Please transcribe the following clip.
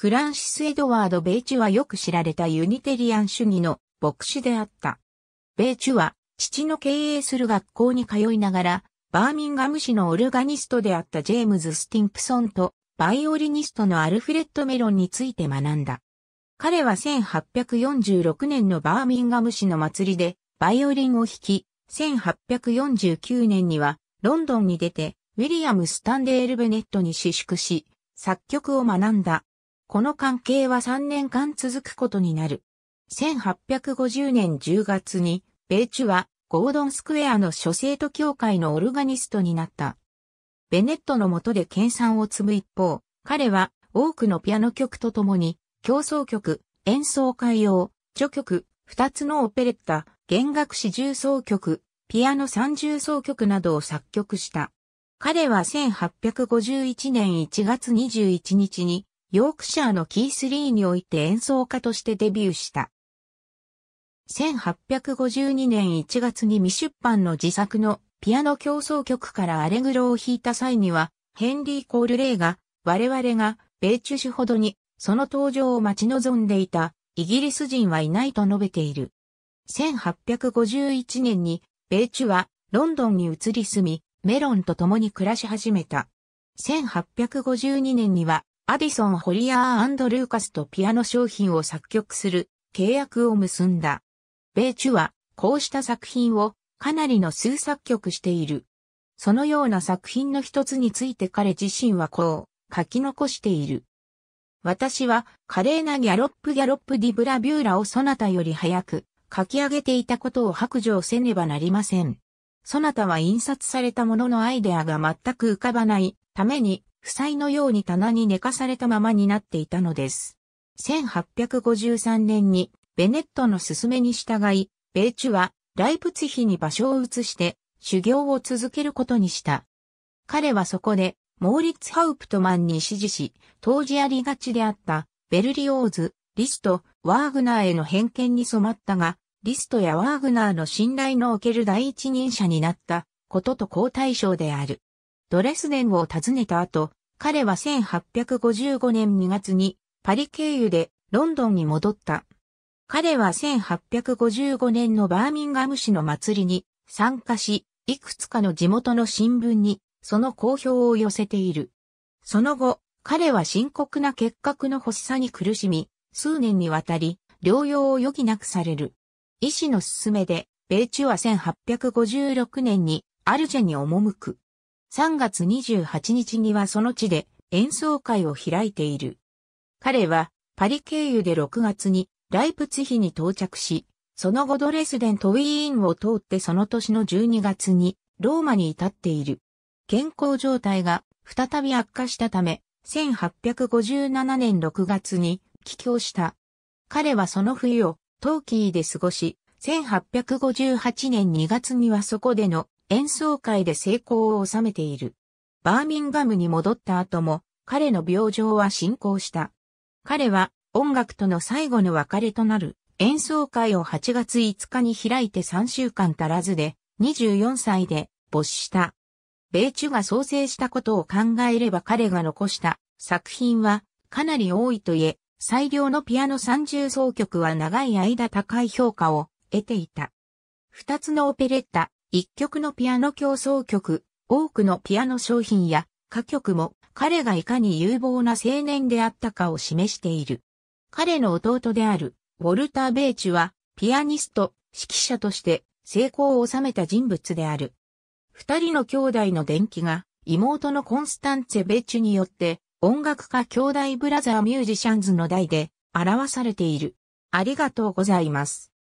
フランシス・エドワード・ベイチュはよく知られたユニテリアン主義の牧師であった。ベイチュは父の経営する学校に通いながら、バーミンガム市のオルガニストであったジェームズ・スティンプソンとバイオリニストのアルフレッド・メロンについて学んだ。彼は1846年のバーミンガム市の祭りでバイオリンを弾き、1849年にはロンドンに出てウィリアム・スタンデール・ベネットに私縮し、作曲を学んだ。この関係は3年間続くことになる。1850年10月に、米中はゴードンスクエアの諸生徒協会のオルガニストになった。ベネットの下で研鑽を積む一方、彼は多くのピアノ曲とともに、競争曲、演奏会用、序曲、二つのオペレッタ、弦楽四重奏曲、ピアノ三重奏曲などを作曲した。彼は1851年1月21日にヨークシャーのキースリーにおいて演奏家としてデビューした。1852年1月に未出版の自作のピアノ競争曲からアレグロを弾いた際には、ヘンリー・コール・レイが、我々が、米中種ほどに、その登場を待ち望んでいた、イギリス人はいないと述べている。1851年に、米中は、ロンドンに移り住み、メロンと共に暮らし始めた。1852年には、アディソン・ホリアールーカスとピアノ商品を作曲する契約を結んだ。米中はこうした作品をかなりの数作曲している。そのような作品の一つについて彼自身はこう書き残している。私は華麗なギャロップギャロップディブラビューラをそなたより早く書き上げていたことを白状せねばなりません。そなたは印刷されたもののアイデアが全く浮かばないために負債のように棚に寝かされたままになっていたのです。1853年にベネットの勧めに従い、米中はライプツヒに場所を移して修行を続けることにした。彼はそこでモーリッツ・ハウプトマンに指示し、当時ありがちであったベルリオーズ、リスト、ワーグナーへの偏見に染まったが、リストやワーグナーの信頼のおける第一人者になったことと好対賞である。ドレスデンを訪ねた後、彼は1855年2月にパリ経由でロンドンに戻った。彼は1855年のバーミンガム市の祭りに参加し、いくつかの地元の新聞にその公表を寄せている。その後、彼は深刻な結核の発作に苦しみ、数年にわたり療養を余儀なくされる。医師の勧めで、米中は1856年にアルジェに赴く。3月28日にはその地で演奏会を開いている。彼はパリ経由で6月にライプツヒに到着し、その後ドレスデントウィーンを通ってその年の12月にローマに至っている。健康状態が再び悪化したため、1857年6月に帰郷した。彼はその冬をトーキーで過ごし、1858年2月にはそこでの演奏会で成功を収めている。バーミンガムに戻った後も、彼の病状は進行した。彼は音楽との最後の別れとなる演奏会を8月5日に開いて3週間足らずで24歳で没した。米中が創生したことを考えれば彼が残した作品はかなり多いといえ、最良のピアノ30奏曲は長い間高い評価を得ていた。二つのオペレッタ、一曲のピアノ競争曲、多くのピアノ商品や歌曲も彼がいかに有望な青年であったかを示している。彼の弟であるウォルター・ベーチュはピアニスト、指揮者として成功を収めた人物である。二人の兄弟の伝記が妹のコンスタンツェ・ベーチュによって音楽家兄弟ブラザーミュージシャンズの代で表されている。ありがとうございます。